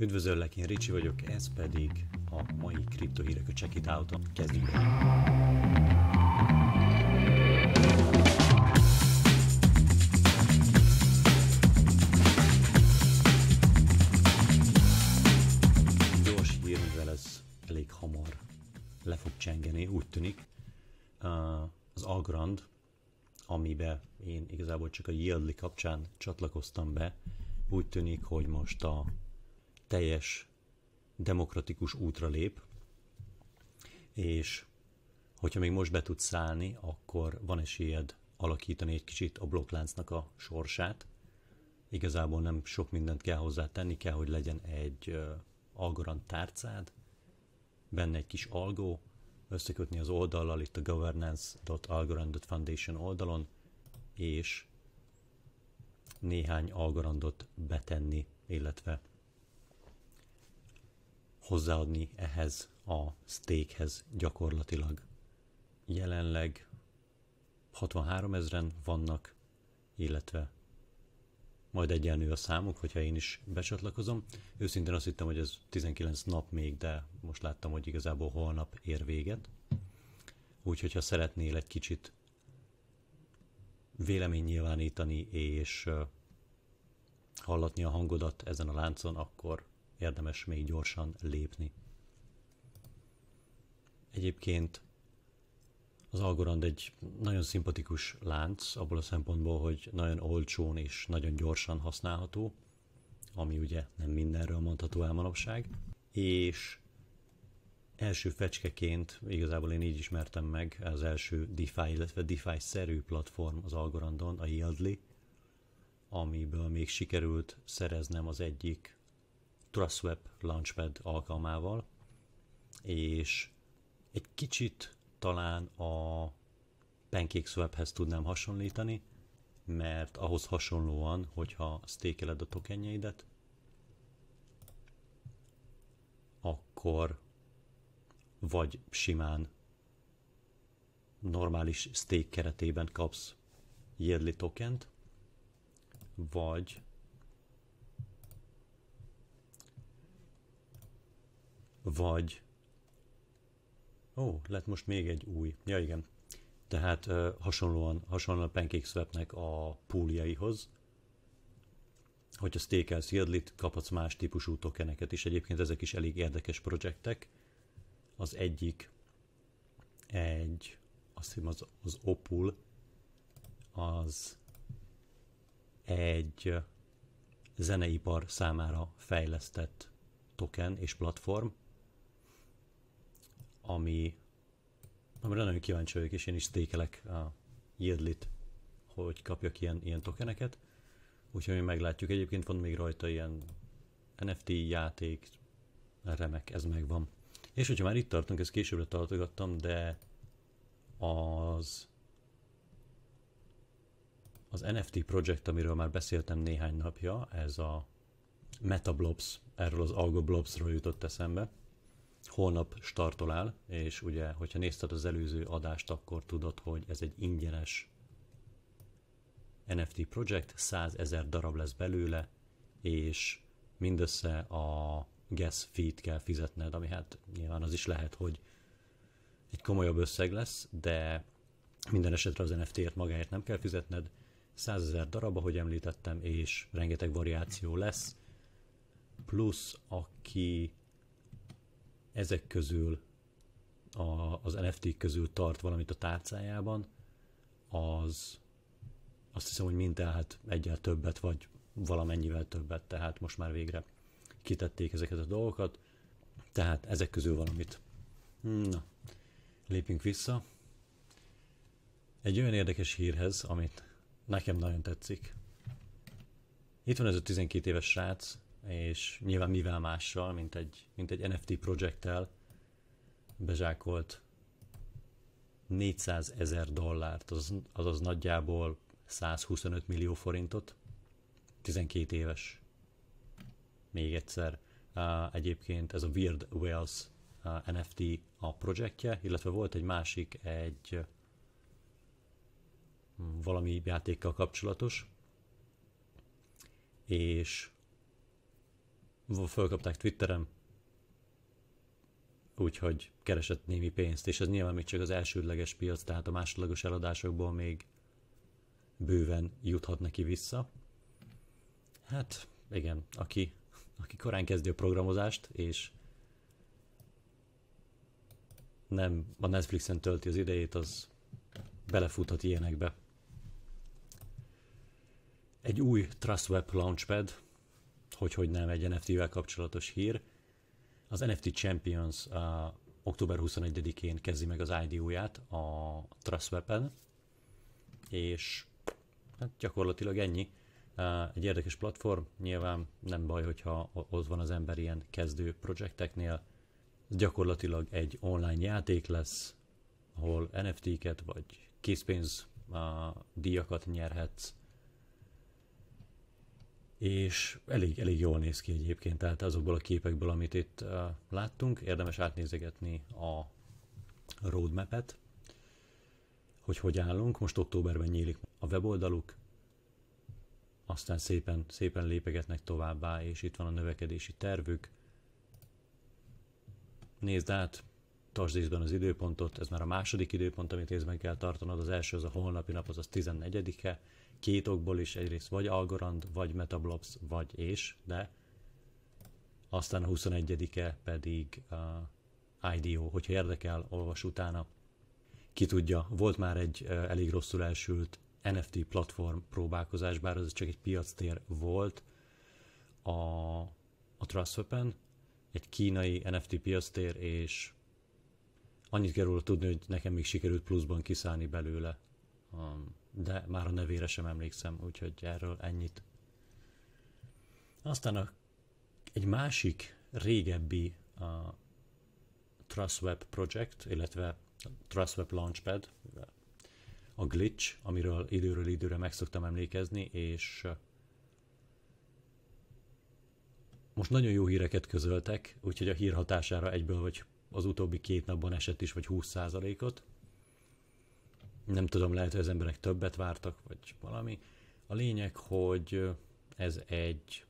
Üdvözöllek, én Ricsi vagyok, ez pedig a mai kriptohírek a Check It out -on. Kezdjük Gyors hír, mivel ez elég hamar le fog csengeni, úgy tűnik. Az Algrand, amibe én igazából csak a Yieldly kapcsán csatlakoztam be, úgy tűnik, hogy most a teljes demokratikus útra lép, és hogyha még most be tudsz szállni, akkor van esélyed alakítani egy kicsit a blokkláncnak a sorsát. Igazából nem sok mindent kell hozzá tenni, kell, hogy legyen egy algorand tárcád, benne egy kis algó, összekötni az oldallal itt a governance.algorand.foundation oldalon, és néhány algorandot betenni, illetve hozzáadni ehhez a steakhez gyakorlatilag. Jelenleg 63 ezeren vannak, illetve majd egyenlő a számuk, hogyha én is becsatlakozom. Őszintén azt hittem, hogy ez 19 nap még, de most láttam, hogy igazából holnap ér véget. Úgyhogy ha szeretnél egy kicsit vélemény nyilvánítani és hallatni a hangodat ezen a láncon, akkor érdemes még gyorsan lépni. Egyébként az Algorand egy nagyon szimpatikus lánc, abból a szempontból, hogy nagyon olcsón és nagyon gyorsan használható, ami ugye nem mindenről mondható el manapság, és első fecskeként, igazából én így ismertem meg az első DeFi, illetve DeFi-szerű platform az Algorandon, a Yieldly, amiből még sikerült szereznem az egyik TrustWeb Launchpad alkalmával, és egy kicsit talán a PancakeSwap-hez tudnám hasonlítani, mert ahhoz hasonlóan, hogyha stékeled a tokenjeidet, akkor vagy simán normális stake keretében kapsz yearly tokent, vagy vagy... Ó, lett most még egy új. Ja, igen. Tehát ö, hasonlóan, hasonlóan a PancakeSwap-nek a púljaihoz, hogyha stékelsz Yodlit, kaphatsz más típusú tokeneket is. Egyébként ezek is elég érdekes projektek. Az egyik egy, azt hiszem az, az Opul, az egy zeneipar számára fejlesztett token és platform, ami amire nagyon kíváncsi vagyok, és én is stékelek a Yieldlit, hogy kapjak ilyen, ilyen tokeneket. Úgyhogy mi meglátjuk. Egyébként van még rajta ilyen NFT játék, remek, ez megvan. És hogyha már itt tartunk, ezt későbbre tartogattam, de az az NFT projekt, amiről már beszéltem néhány napja, ez a Metablobs, erről az Algoblobsról jutott eszembe, holnap startolál, és ugye, hogyha nézted az előző adást, akkor tudod, hogy ez egy ingyenes NFT projekt, 100 ezer darab lesz belőle, és mindössze a gas fee-t kell fizetned, ami hát nyilván az is lehet, hogy egy komolyabb összeg lesz, de minden esetre az NFT-ért magáért nem kell fizetned, 100 ezer darab, ahogy említettem, és rengeteg variáció lesz, plusz aki ezek közül, a, az NFT közül tart valamit a tárcájában, az azt hiszem, hogy tehát egyel többet, vagy valamennyivel többet, tehát most már végre kitették ezeket a dolgokat, tehát ezek közül valamit. Na, lépjünk vissza. Egy olyan érdekes hírhez, amit nekem nagyon tetszik. Itt van ez a 12 éves srác, és nyilván mivel mással, mint egy, mint egy NFT projekttel bezsákolt 400 ezer dollárt, azaz, azaz nagyjából 125 millió forintot, 12 éves. Még egyszer, uh, egyébként ez a Weird Wales uh, NFT a projektje, illetve volt egy másik, egy valami játékkal kapcsolatos, és fölkapták Twitteren, úgyhogy keresett némi pénzt, és ez nyilván még csak az elsődleges piac, tehát a másodlagos eladásokból még bőven juthat neki vissza. Hát igen, aki, aki korán kezdi a programozást, és nem a Netflixen tölti az idejét, az belefuthat ilyenekbe. Egy új TrustWeb Launchpad, hogy hogy nem egy NFT-vel kapcsolatos hír. Az NFT Champions a uh, október 21-én kezdi meg az id ját a Trustweb-en, és hát gyakorlatilag ennyi. Uh, egy érdekes platform, nyilván nem baj, hogyha ott van az ember ilyen kezdő projekteknél. gyakorlatilag egy online játék lesz, ahol NFT-ket vagy készpénz uh, díjakat nyerhetsz, és elég, elég jól néz ki egyébként, tehát azokból a képekből, amit itt láttunk, érdemes átnézegetni a roadmap-et, hogy hogy állunk. Most októberben nyílik a weboldaluk, aztán szépen, szépen lépegetnek továbbá, és itt van a növekedési tervük. Nézd át, tartsd észben az időpontot, ez már a második időpont, amit észben kell tartanod, az első az a holnapi nap, azaz 14-e, két okból is egyrészt vagy Algorand, vagy Metablobs, vagy és, de aztán a 21-e pedig uh, IDO, hogyha érdekel, olvas utána. Ki tudja, volt már egy uh, elég rosszul elsült NFT platform próbálkozás, bár ez csak egy piactér volt a, a Trustwepen, egy kínai NFT piactér, és annyit kell róla tudni, hogy nekem még sikerült pluszban kiszállni belőle. Um, de már a nevére sem emlékszem, úgyhogy erről ennyit. Aztán a, egy másik régebbi a TrustWeb Project, illetve TrustWeb Launchpad, a glitch, amiről időről időre meg szoktam emlékezni, és most nagyon jó híreket közöltek, úgyhogy a hír hatására egyből vagy az utóbbi két napban esett is, vagy 20%-ot nem tudom, lehet, hogy az emberek többet vártak, vagy valami. A lényeg, hogy ez egy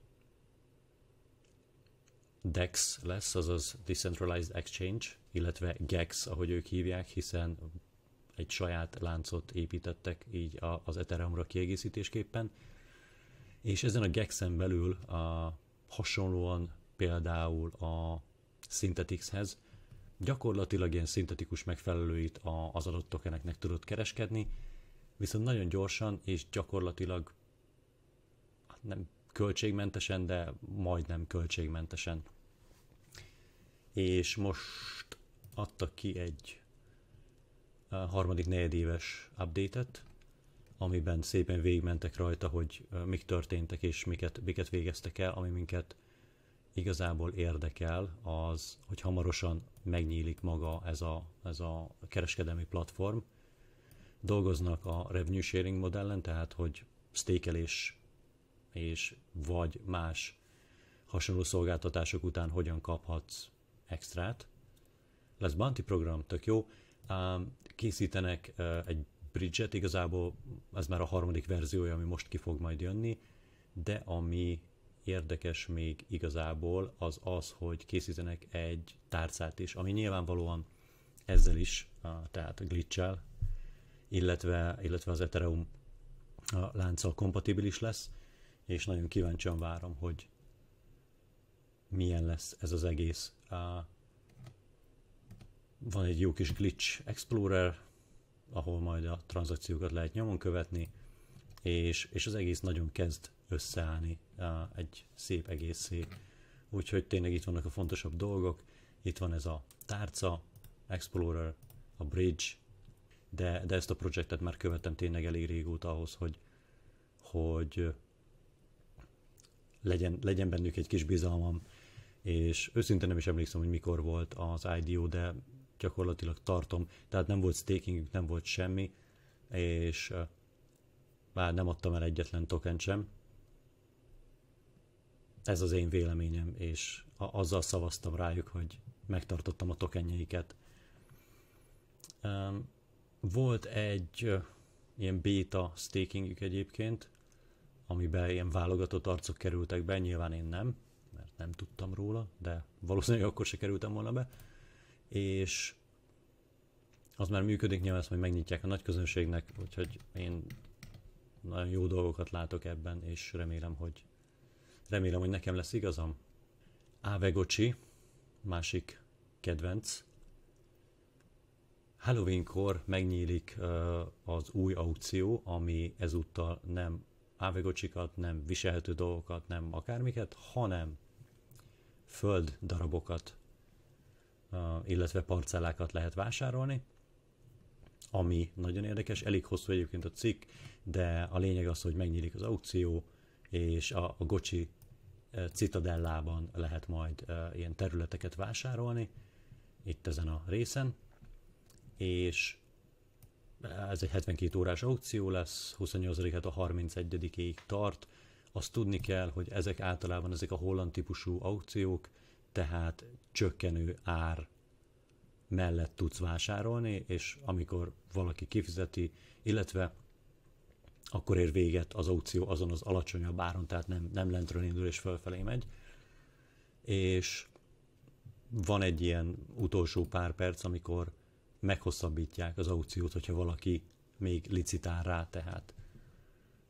DEX lesz, azaz Decentralized Exchange, illetve GEX, ahogy ők hívják, hiszen egy saját láncot építettek így az Ethereum-ra kiegészítésképpen. És ezen a GEX-en belül a, hasonlóan például a Synthetix-hez, gyakorlatilag ilyen szintetikus megfelelőit az adott tokeneknek tudod kereskedni, viszont nagyon gyorsan és gyakorlatilag hát nem költségmentesen, de majdnem költségmentesen. És most adtak ki egy harmadik negyedéves update-et, amiben szépen végigmentek rajta, hogy mik történtek és miket, miket végeztek el, ami minket igazából érdekel az, hogy hamarosan megnyílik maga ez a, ez a kereskedelmi platform. Dolgoznak a revenue sharing modellen, tehát hogy stékelés és vagy más hasonló szolgáltatások után hogyan kaphatsz extrát. Lesz banti program, tök jó. Készítenek egy bridge-et, igazából ez már a harmadik verziója, ami most ki fog majd jönni, de ami érdekes még igazából, az az, hogy készítenek egy tárcát is, ami nyilvánvalóan ezzel is, tehát glitch-el, illetve, illetve az Ethereum lánccal kompatibilis lesz, és nagyon kíváncsian várom, hogy milyen lesz ez az egész. Van egy jó kis glitch explorer, ahol majd a tranzakciókat lehet nyomon követni, és, és az egész nagyon kezd összeállni egy szép egészé. Úgyhogy tényleg itt vannak a fontosabb dolgok, itt van ez a tárca, Explorer, a Bridge, de, de ezt a projektet már követtem tényleg elég régóta ahhoz, hogy, hogy legyen, legyen bennük egy kis bizalmam, és őszintén nem is emlékszem, hogy mikor volt az IDO, de gyakorlatilag tartom, tehát nem volt staking, nem volt semmi, és bár nem adtam el egyetlen token sem. Ez az én véleményem, és a- azzal szavaztam rájuk, hogy megtartottam a tokenjeiket. Um, volt egy uh, ilyen beta stakingük egyébként, amiben ilyen válogatott arcok kerültek be, nyilván én nem, mert nem tudtam róla, de valószínűleg akkor se kerültem volna be, és az már működik, nyilván ezt majd megnyitják a nagy közönségnek, úgyhogy én nagyon jó dolgokat látok ebben, és remélem, hogy remélem, hogy nekem lesz igazam. Gocsi, másik kedvenc. Halloweenkor megnyílik az új aukció, ami ezúttal nem ávegocsikat, nem viselhető dolgokat, nem akármiket, hanem föld darabokat, illetve parcellákat lehet vásárolni ami nagyon érdekes, elég hosszú egyébként a cikk, de a lényeg az, hogy megnyílik az aukció, és a, a Gocsi eh, citadellában lehet majd eh, ilyen területeket vásárolni, itt ezen a részen, és eh, ez egy 72 órás aukció lesz, 28 et a 31-ig tart. Azt tudni kell, hogy ezek általában ezek a holland típusú aukciók, tehát csökkenő ár mellett tudsz vásárolni, és amikor valaki kifizeti, illetve akkor ér véget az aukció azon az alacsonyabb áron, tehát nem, nem lentről indul és fölfelé megy. És van egy ilyen utolsó pár perc, amikor meghosszabbítják az aukciót, hogyha valaki még licitál rá, tehát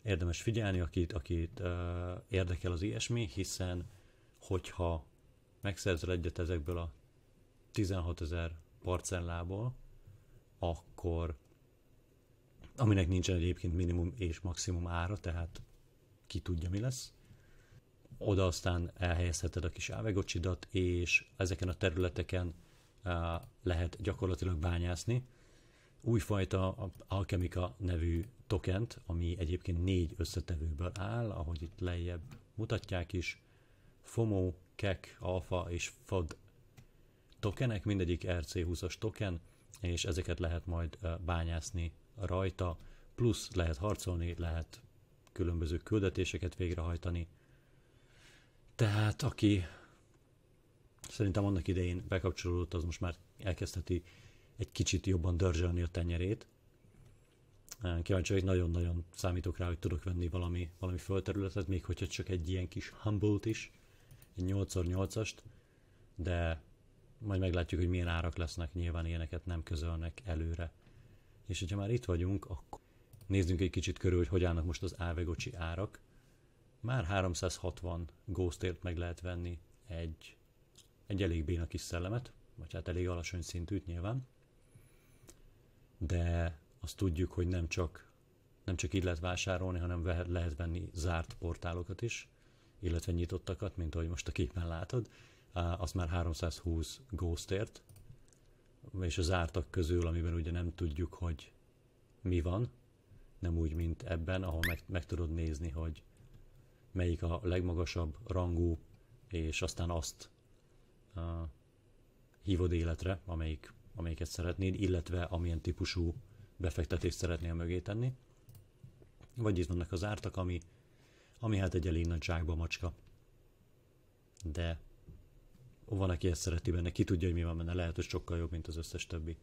érdemes figyelni, akit, akit uh, érdekel az ilyesmi, hiszen hogyha megszerzel egyet ezekből a 16 ezer parcellából, akkor aminek nincsen egyébként minimum és maximum ára, tehát ki tudja mi lesz. Oda aztán elhelyezheted a kis ávegocsidat, és ezeken a területeken lehet gyakorlatilag bányászni. Újfajta Alchemica nevű tokent, ami egyébként négy összetevőből áll, ahogy itt lejjebb mutatják is. FOMO, KEK, Alpha és FOD tokenek, mindegyik RC20-as token, és ezeket lehet majd bányászni rajta, plusz lehet harcolni, lehet különböző küldetéseket végrehajtani. Tehát aki szerintem annak idején bekapcsolódott, az most már elkezdheti egy kicsit jobban dörzsölni a tenyerét. Kíváncsi vagyok, nagyon-nagyon számítok rá, hogy tudok venni valami, valami földterületet, még hogyha csak egy ilyen kis humble is, egy 8x8-ast, de majd meglátjuk, hogy milyen árak lesznek, nyilván ilyeneket nem közölnek előre. És hogyha már itt vagyunk, akkor nézzünk egy kicsit körül, hogy hogy állnak most az Avegocsi árak. Már 360 ghostért meg lehet venni egy, egy elég béna kis szellemet, vagy hát elég alacsony szintűt nyilván. De azt tudjuk, hogy nem csak, nem csak így lehet vásárolni, hanem lehet venni zárt portálokat is, illetve nyitottakat, mint ahogy most a képen látod az már 320 ghostért, és az ártak közül, amiben ugye nem tudjuk, hogy mi van, nem úgy, mint ebben, ahol meg, meg tudod nézni, hogy melyik a legmagasabb rangú, és aztán azt uh, hívod életre, amelyik, amelyiket szeretnéd, illetve amilyen típusú befektetést szeretnél mögé tenni. Vagy itt vannak az ártak, ami, ami hát egy elég nagy zsákba macska. De van, aki ezt szereti benne, ki tudja, hogy mi van benne, lehet, hogy sokkal jobb, mint az összes többi.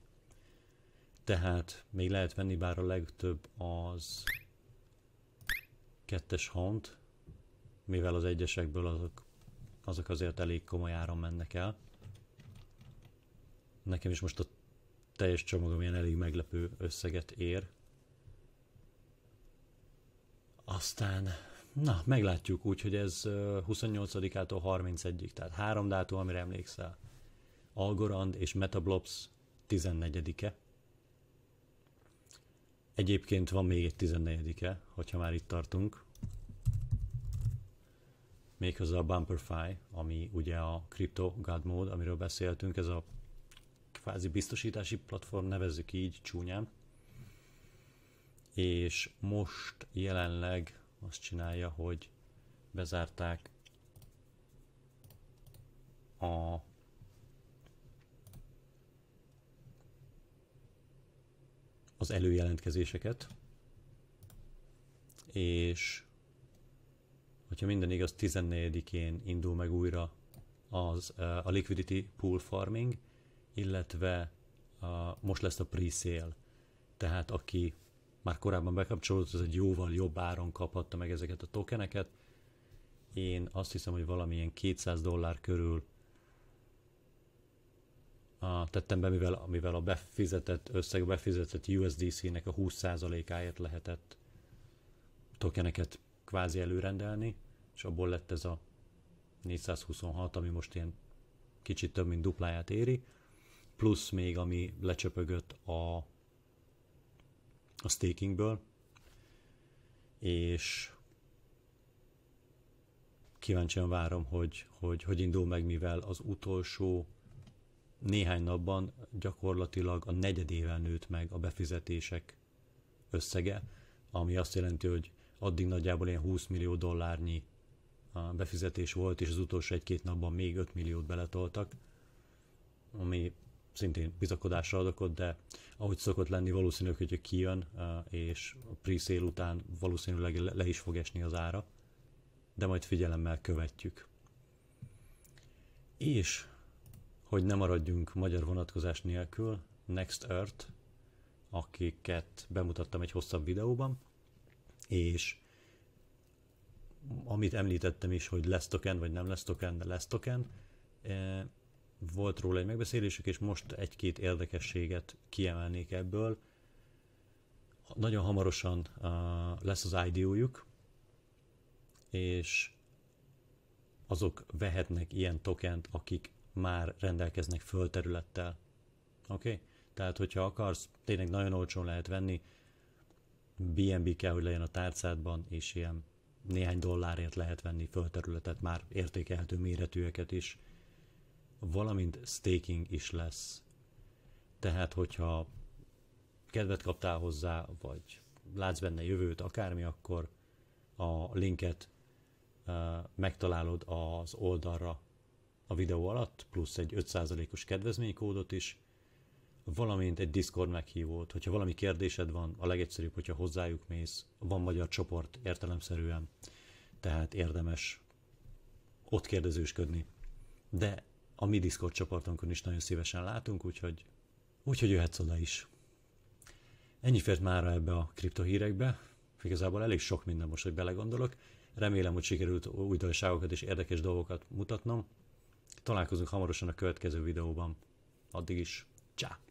Tehát még lehet venni, bár a legtöbb az kettes hont, mivel az egyesekből azok, azok azért elég komoly áron mennek el. Nekem is most a teljes csomagom ilyen elég meglepő összeget ér. Aztán Na, meglátjuk úgy, hogy ez 28-ától 31-ig, tehát három dátum, amire emlékszel. Algorand és Metablops 14-e. Egyébként van még egy 14-e, hogyha már itt tartunk. Méghozzá a Bumperfy, ami ugye a Crypto God Mode, amiről beszéltünk, ez a kvázi biztosítási platform, nevezzük így csúnyán. És most jelenleg azt csinálja, hogy bezárták a az előjelentkezéseket, és hogyha minden igaz, 14-én indul meg újra az, a liquidity pool farming, illetve a, most lesz a pre-sale, tehát aki már korábban bekapcsolódott, az egy jóval jobb áron kaphatta meg ezeket a tokeneket. Én azt hiszem, hogy valamilyen 200 dollár körül a, tettem be, mivel, mivel a befizetett összeg, a befizetett USDC-nek a 20%-áért lehetett tokeneket kvázi előrendelni, és abból lett ez a 426, ami most ilyen kicsit több, mint dupláját éri, plusz még ami lecsöpögött a a stakingből, és kíváncsian várom, hogy, hogy hogy indul meg, mivel az utolsó néhány napban gyakorlatilag a negyedével nőtt meg a befizetések összege, ami azt jelenti, hogy addig nagyjából ilyen 20 millió dollárnyi befizetés volt, és az utolsó egy-két napban még 5 milliót beletoltak, ami szintén bizakodásra adok de ahogy szokott lenni, valószínű, hogy kijön, eh, és a pre után valószínűleg le is fog esni az ára, de majd figyelemmel követjük. És, hogy ne maradjunk magyar vonatkozás nélkül, Next Earth, akiket bemutattam egy hosszabb videóban, és amit említettem is, hogy lesz token, vagy nem lesz token, de lesz token, eh, volt róla egy megbeszélésük, és most egy-két érdekességet kiemelnék ebből. Nagyon hamarosan uh, lesz az IDO-juk, és azok vehetnek ilyen tokent, akik már rendelkeznek földterülettel. Oké? Okay? Tehát, hogyha akarsz, tényleg nagyon olcsón lehet venni, BNB kell, hogy legyen a tárcádban, és ilyen néhány dollárért lehet venni földterületet, már értékelhető méretűeket is valamint staking is lesz. Tehát, hogyha kedvet kaptál hozzá, vagy látsz benne jövőt, akármi, akkor a linket uh, megtalálod az oldalra a videó alatt, plusz egy 5%-os kedvezménykódot is, valamint egy Discord meghívót. Hogyha valami kérdésed van, a legegyszerűbb, hogyha hozzájuk mész, van magyar csoport értelemszerűen, tehát érdemes ott kérdezősködni. De a mi Discord csoportunkon is nagyon szívesen látunk, úgyhogy, úgyhogy jöhetsz oda is. Ennyi fért mára ebbe a kriptohírekbe, igazából elég sok minden most, hogy belegondolok. Remélem, hogy sikerült újdonságokat és érdekes dolgokat mutatnom. Találkozunk hamarosan a következő videóban. Addig is, ciao!